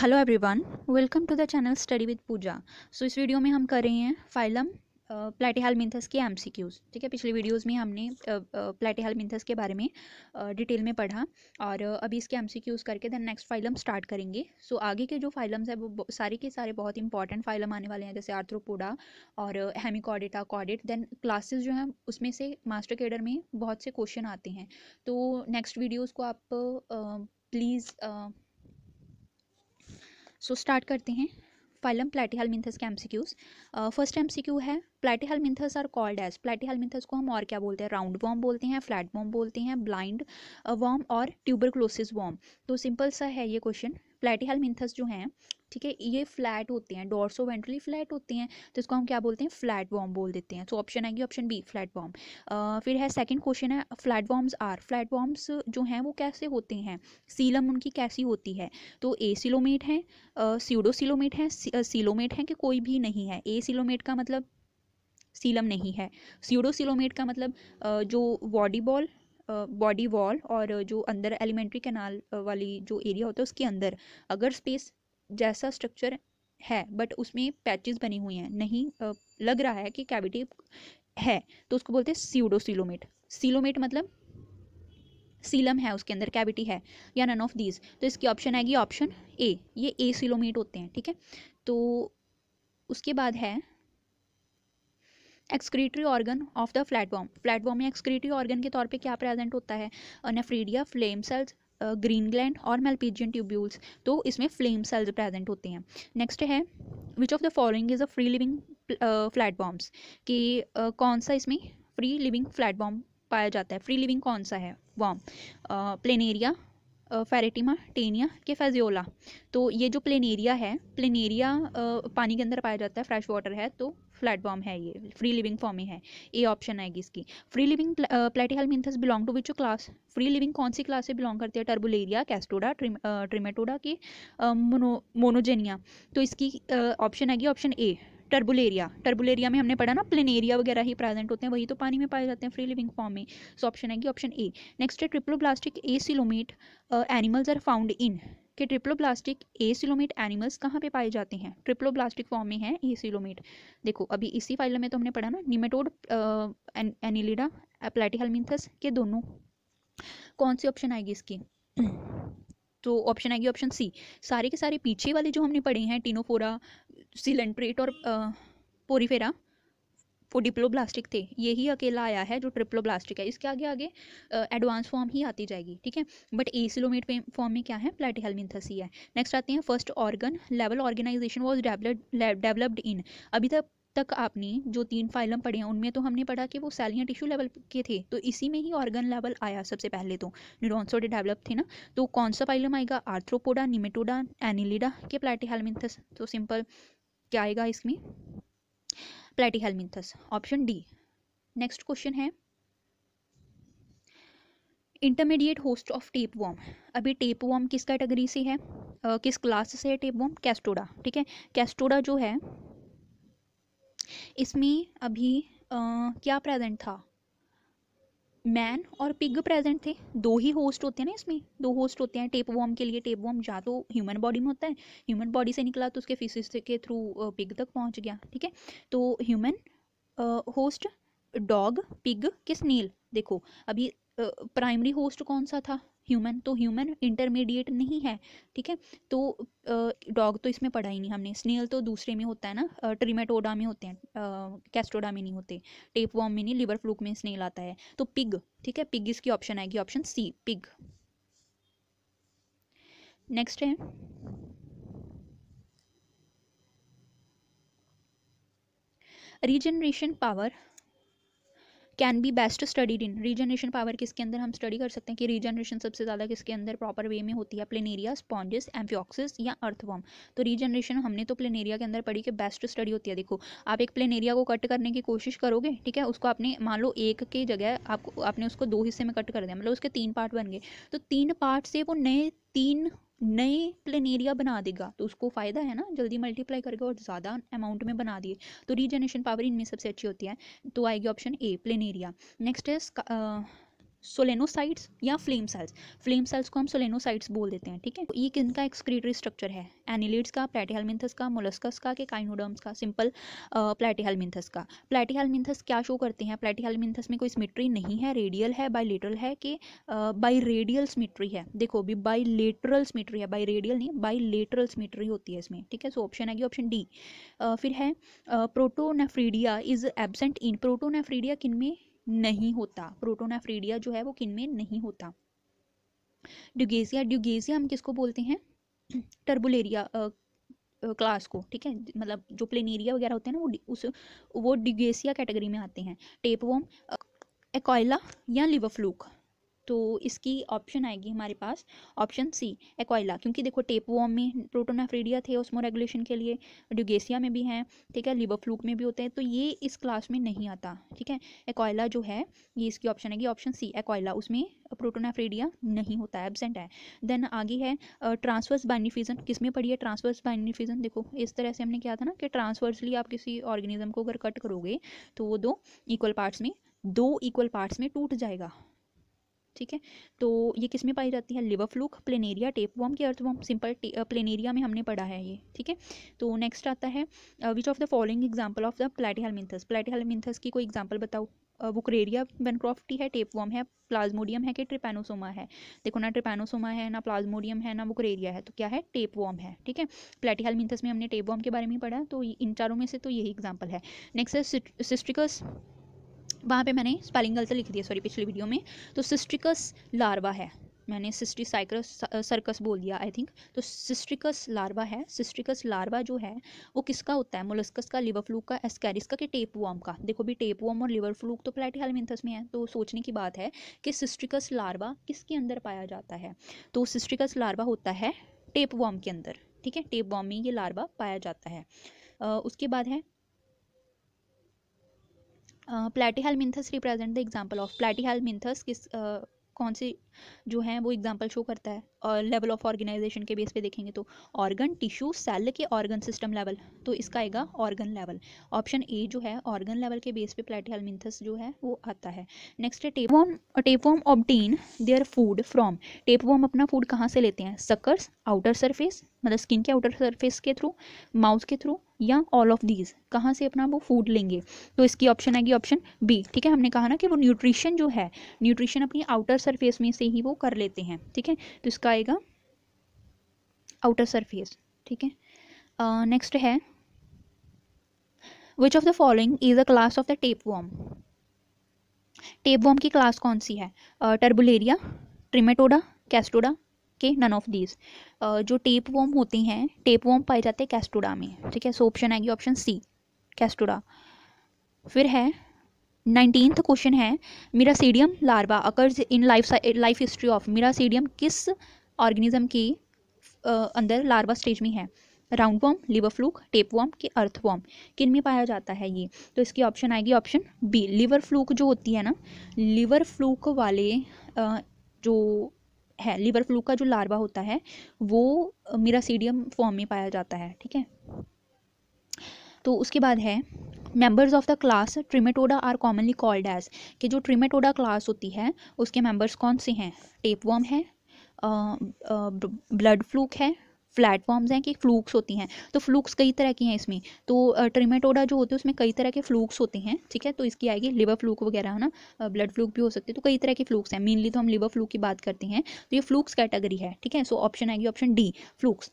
hello everyone welcome to the channel study with Pooja so इस वीडियो में हम कर रहे हैं फाइलम प्लेटिहाल मिंथस के एम ठीक है पिछले वीडियोस में हमने प्लेटिहाल मिंथस के बारे में डिटेल में पढ़ा और अभी इसके एम करके देन नेक्स्ट फाइलम स्टार्ट करेंगे सो आगे के जो फाइलम्स हैं वो सारे के सारे बहुत इंपॉर्टेंट फाइलम आने वाले हैं जैसे आर्थ्रोपोडा और हेमिकॉडिटा कॉडिट देन क्लासेज जो हैं उसमें से मास्टर केडर में बहुत से क्वेश्चन आते हैं तो नेक्स्ट वीडियोज़ को आप प्लीज़ सो so, स्टार्ट करते हैं फाइलम प्लेटिहाल platyhelminthes के एमसीक्यूज फर्स्ट एमसीक्यू है मिंथस आर कॉल्ड एज मिथस को हम और क्या बोलते हैं राउंड वॉम बोलते हैं फ्लैट वॉम बोलते हैं ब्लाइंड वॉम और ट्यूबरक्लोसिस वॉम तो सिंपल सा है ये क्वेश्चन फ्लैटिहल मिंथस जो हैं ठीक है ये फ्लैट होते हैं डोर्सो वेंट्रली फ्लैट होते हैं तो इसको हम क्या बोलते हैं फ्लैट वॉम बोल देते हैं तो ऑप्शन आएगी ऑप्शन बी फ्लैट वॉम फिर है सेकंड क्वेश्चन है flat worms are flat worms जो हैं वो कैसे होते हैं सीलम उनकी कैसी होती है तो ए सिलोमेट है सीडो सिलोमेट है सिलोमेट है कि कोई भी नहीं है ए सिलोमेट का मतलब सीलम नहीं है सीडो सिलोमेट का मतलब जो बॉडी बॉल बॉडी वॉल और जो अंदर एलिमेंट्री कैनाल वाली जो एरिया होता है उसके अंदर अगर स्पेस जैसा स्ट्रक्चर है बट उसमें पैचेस बनी हुई हैं नहीं लग रहा है कि कैविटी है तो उसको बोलते हैं सीडो सीलोमेट सीलोमेट मतलब सीलम है उसके अंदर कैविटी है या नन ऑफ दीज तो इसकी ऑप्शन आएगी ऑप्शन ए ये ए सीलोमेट होते हैं ठीक है तो उसके बाद है excretory organ of the flatworm flatworm में एक्सक्रीटरी ऑर्गन के तौर पे क्या प्रेजेंट होता है nephridia flame cells green gland और मेलपीजियन ट्यूब्यूल्स तो इसमें फ्लेम सेल्स प्रेजेंट होते हैं नेक्स्ट है which of the following is a free living worms कि कौन सा इसमें फ्री लिविंग फ्लैटबॉम पाया जाता है फ्री लिविंग कौन सा है वॉम प्लेनेरिया फेरेटिमा टेनिया के फेजियोला तो ये जो प्लेनेरिया है प्लेनेरिया पानी के अंदर पाया जाता है फ्रेश वाटर है तो प्लेटफॉर्म है ये फ्री लिविंग फॉर्म ही है ए ऑप्शन आएगी इसकी free living platyhelminthes belong to which class free living कौन सी क्लास से बिलोंग करती है टर्बुलेरिया कैस्टोडा ट्रिम, ट्रिमेटोडा की मोनोजेनिया तो इसकी ऑप्शन आएगी ऑप्शन ए टर्बुलेरिया टर्बुलेरिया में हमने पढ़ा ना प्लेनेरिया वगैरह ही प्रेजेंट होते हैं वही तो पानी में पाए जाते हैं फ्री लिविंग फॉर्म में सो ऑप्शन आएगी ऑप्शन ए नेक्स्ट है triploblastic acoelomate animals are found in कि ट्रिप्लोब्लास्टिक एसिलोमेट एनिमल्स कहाँ पे पाए जाते हैं ट्रिप्लोब्लास्टिक फॉर्म में है एसिलोमेट देखो अभी इसी फाइल में तो हमने पढ़ा ना निमेटोड एनिलिडा प्लेटिहलमिंथस के दोनों कौन सी ऑप्शन आएगी इसकी तो ऑप्शन आएगी ऑप्शन सी सारे के सारे पीछे वाले जो हमने पढ़े हैं टीनोफोरा सिलेंट्रेट और पोरीफेरा वो डिप्लोब्लास्टिक थे यही अकेला आया है जो ट्रिप्लोब्लास्टिक है इसके आगे आगे एडवांस फॉर्म ही आती जाएगी ठीक है बट एसिलोमेट फॉर्म में क्या है प्लेटिहेलमिंथस है नेक्स्ट आते हैं first organ level organisation was developed in अभी तक तक आपने जो तीन फाइलम पढ़े हैं उनमें तो हमने पढ़ा कि वो सेल या टिश्यू लेवल के थे तो इसी में ही ऑर्गन लेवल आया सबसे पहले तो न्यूरोसोडे तो डेवलप थे ना तो कौन सा फाइलम आएगा आर्थ्रोपोडा निमेटोडा एनिलिडा के प्लेटिहेलमिथस तो सिंपल क्या आएगा इसमें platyhelminthes option D next question है intermediate host of tape worm अभी टेप वॉम किस कैटेगरी से है uh, किस क्लास से है टेप वॉम कैस्टोडा ठीक है कैस्टोडा जो है इसमें अभी uh, क्या प्रेजेंट था मैन और पिग प्रेजेंट थे दो ही होस्ट होते हैं ना इसमें दो होस्ट होते हैं टेप वॉम के लिए टेप वॉम या तो ह्यूमन बॉडी में होता है ह्यूमन बॉडी से निकला तो उसके फिशेस के थ्रू पिग तक पहुंच गया ठीक है तो ह्यूमन होस्ट डॉग पिग के स्नेल देखो अभी प्राइमरी होस्ट कौन सा था ह्यूमन तो ह्यूमन इंटरमीडिएट नहीं है ठीक है तो डॉग तो इसमें पढ़ा ही नहीं हमने स्नेल तो दूसरे में होता है ना ट्रीमेटोडा में होते हैं कैस्टोडा में नहीं होते टेप वॉम में नहीं लिवर फ्लूक में स्नेल आता है तो पिग ठीक है पिग इसकी ऑप्शन आएगी ऑप्शन सी पिग नेक्स्ट है regeneration power can be best studied in regeneration power किसके अंदर हम स्टडी कर सकते हैं कि रीजनरेशन सबसे ज़्यादा किसके अंदर प्रॉपर वे में होती है प्लेनेरिया स्पॉन्जेस एम्फियोक्सिस या अर्थवॉर्म तो रीजनरेशन हमने तो प्लेनेरिया के अंदर पढ़ी कि बेस्ट स्टडी होती है देखो आप एक प्लेनेरिया को कट करने की कोशिश करोगे ठीक है उसको आपने मान लो एक के जगह आपको आपने उसको दो हिस्से में कट कर दिया मतलब उसके तीन पार्ट बन गए तो तीन पार्ट से वो नए तीन नए प्लेन एरिया बना देगा तो उसको फ़ायदा है ना जल्दी मल्टीप्लाई करके और ज़्यादा अमाउंट में बना दिए तो रीजनरेशन पावर इनमें सबसे अच्छी होती है तो आएगी option A planaria next है सोलेनोसाइट्स या फ्लेम सेल्स फ्लेम सेल्स को हम सोलेनोसाइट्स बोल देते हैं ठीक है तो ये किनका एक्सक्रीटरी स्ट्रक्चर है एनिलिड्स का प्लेटिहेलमिंथस का मोलस्कस का के काइनोडर्म्स का सिंपल प्लेटिहेलमिंथस का प्लेटिहेलमिंथस क्या शो करते हैं प्लेटिहेलमिंथस में कोई सिमिट्री नहीं है रेडियल है बाईलेटरल है कि बाई रेडियल सिमिट्री है देखो अभी बाईलेटरल सिमिट्री है बाई रेडियल नहीं बाईलेटरल सिमिट्री होती है इसमें ठीक है सो ऑप्शन है ऑप्शन डी फिर है protonephridia is absent in protonephridia किन में नहीं होता प्रोटोनाफ्रीडिया जो है वो किन में नहीं होता ड्यूगेसिया ड्यूगेसिया हम किसको बोलते हैं टर्बुलेरिया क्लास को ठीक है मतलब जो प्लेनेरिया वगैरह होते हैं ना वो उस वो ड्यूगेसिया कैटेगरी में आते हैं टेपवॉम एकॉयला या लिवर फ्लूक तो इसकी ऑप्शन आएगी हमारे पास ऑप्शन सी एक्वाइला क्योंकि देखो टेप वॉम में प्रोटोनाफ्रीडिया थे उसमो रेगुलेशन के लिए ड्यूगेसिया में भी हैं ठीक है लिबर फ्लूक में भी होते हैं तो ये इस क्लास में नहीं आता ठीक है एक्वाइला जो है ये इसकी ऑप्शन आएगी ऑप्शन सी एक्वाइला उसमें प्रोटोनाफ्रीडिया नहीं होता है एबसेंट है देन आगे है ट्रांसवर्स बाइनिफिजन किस में पड़ी है ट्रांसवर्स बाइनिफिजन देखो इस तरह से हमने क्या था ना कि ट्रांसवर्सली आप किसी ऑर्गेनिज्म को अगर कट करोगे तो वो दो इक्वल पार्ट्स में दो इक्वल पार्ट्स में टूट जाएगा ठीक है तो ये किस में पाई जाती है लिवर फ्लूक प्लेनेरिया वॉम के अर्थवॉम सिंपल प्लेनेरिया में हमने पढ़ा है ये ठीक है तो नेक्स्ट आता है which of the following example of the platyhelminthes platyhelminthes की कोई एग्जाम्पल बताओ वुक्रेरिया वेनक्रॉफ्टी है टेप वॉम है प्लाज्मोडियम है कि ट्रिपेनोसोमा है देखो ना ट्रिपेनोसोमा है ना प्लाज्मोडियम है ना वुक्रेरिया है तो क्या है टेप वॉम है ठीक है प्लेटिहलमिंथस में हमने टेप वॉम के बारे में पढ़ा तो इन चारों में से तो यही एग्जाम्पल है नेक्स्ट है सिस्ट्रिकस वहाँ पे मैंने स्पेलिंग गलत लिख दिया सॉरी पिछली वीडियो में तो सिस्ट्रिकस लार्वा है मैंने सिस्ट्री साइक्रस सर्कस बोल दिया आई थिंक तो सिस्ट्रिकस लार्वा है सिस्ट्रिकस लार्वा जो है वो किसका होता है मोलस्कस का लिवर फ्लूक का एस्कैरिस का कि टेप वॉम का देखो भी टेप वॉम और लिवर फ्लूक तो प्लेटी हेलमिंथस में है तो सोचने की बात है कि सिस्ट्रिकस लार्वा किसके अंदर पाया जाता है तो सिस्ट्रिकस लार्वा होता है टेप वॉम के अंदर ठीक है टेप वॉम में ये लार्वा पाया जाता है उसके बाद है platyhelminthes represent the example of platyhelminthes किस uh, कौन सी जो है वो एग्ज़ाम्पल शो करता है लेवल ऑफ ऑर्गेनाइजेशन के बेस पे देखेंगे तो ऑर्गन टिश्यू सेल के ऑर्गन सिस्टम लेवल तो इसका आएगा ऑर्गन लेवल ऑप्शन ए जो है ऑर्गन लेवल के बेस पे प्लेटियालमिंथस जो है वो आता है नेक्स्ट है tapeworm tapeworm obtain their food from tapeworm अपना फूड कहाँ से लेते हैं सकर्स आउटर सरफेस मतलब स्किन के आउटर सरफेस के थ्रू माउथ के थ्रू या ऑल ऑफ दीज कहाँ से अपना वो फूड लेंगे तो इसकी ऑप्शन आएगी ऑप्शन बी ठीक है हमने कहा ना कि वो न्यूट्रिशन जो है न्यूट्रिशन अपनी आउटर सरफेस में से ही वो कर लेते हैं ठीक है तो इसका आएगा आउटर सरफेस ठीक है नेक्स्ट uh, है which of the following is a class of the tapeworm tapeworm की क्लास कौन सी है टर्बुलेरिया ट्रिमेटोडा कैस्टोडा के नन ऑफ दीज जो टेप वॉम होते हैं टेप वॉम पाए जाते हैं कैस्टोडा में ठीक है सो ऑप्शन आएगी ऑप्शन सी कैस्टोडा फिर है नाइनटीन्थ क्वेश्चन है miracidium larva occurs in life life history of miracidium किस ऑर्गेनिज्म की अंदर लार्वा स्टेज में है roundworm liver fluke tapeworm के अर्थ वॉम किन में पाया जाता है ये तो इसकी ऑप्शन आएगी ऑप्शन बी लिवर फ्लूक जो होती है ना लिवर फ्लूक वाले जो है लिवर फ्लूक का जो लार्वा होता है वो मिरासीडियम फॉर्म में पाया जाता है ठीक है तो उसके बाद है members of the class Trematoda are commonly called as कि जो ट्रिमेटोडा क्लास होती है उसके मेंबर्स कौन से हैं टेप वॉम है ब्लड फ्लूक है फ्लैटफॉर्म्स हैं कि फ्लूक्स होती हैं तो फ्लूक्स कई तरह की हैं इसमें तो ट्रिमेटोडा जो होते हैं उसमें कई तरह के फ्लूक्स होते हैं ठीक है तो इसकी आएगी लिवर फ्लूक वगैरह है ना ब्लड फ्लूक भी हो सकते हैं तो कई तरह के फ्लूक्स हैं मेनली तो हम लिवर फ्लूक की बात करते हैं तो ये फ्लूक्स कैटेगरी है ठीक है सो ऑप्शन आएगी ऑप्शन डी फ्लूक्स